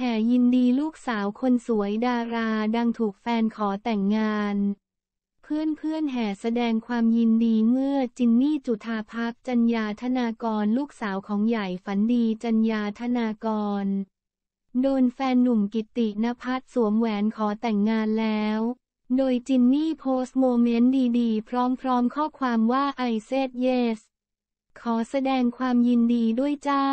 แห่ยินดีลูกสาวคนสวยดาราดังถูกแฟนขอแต่งงาน เพื่อนๆแห่แสดงความยินดีเมื่อจินนี่จุธาพักจัญญาธนากรลูกสาวของใหญ่ฝันดีจัญญาธนากร โดนแฟนหนุ่มกิตินภัสสวมแหวนขอแต่งงานแล้ว โดยจินนี่โพสต์โมเมนต์ดีๆ พร้อมๆ ข้อความว่า I said yes ขอแสดงความยินดีด้วยจ้า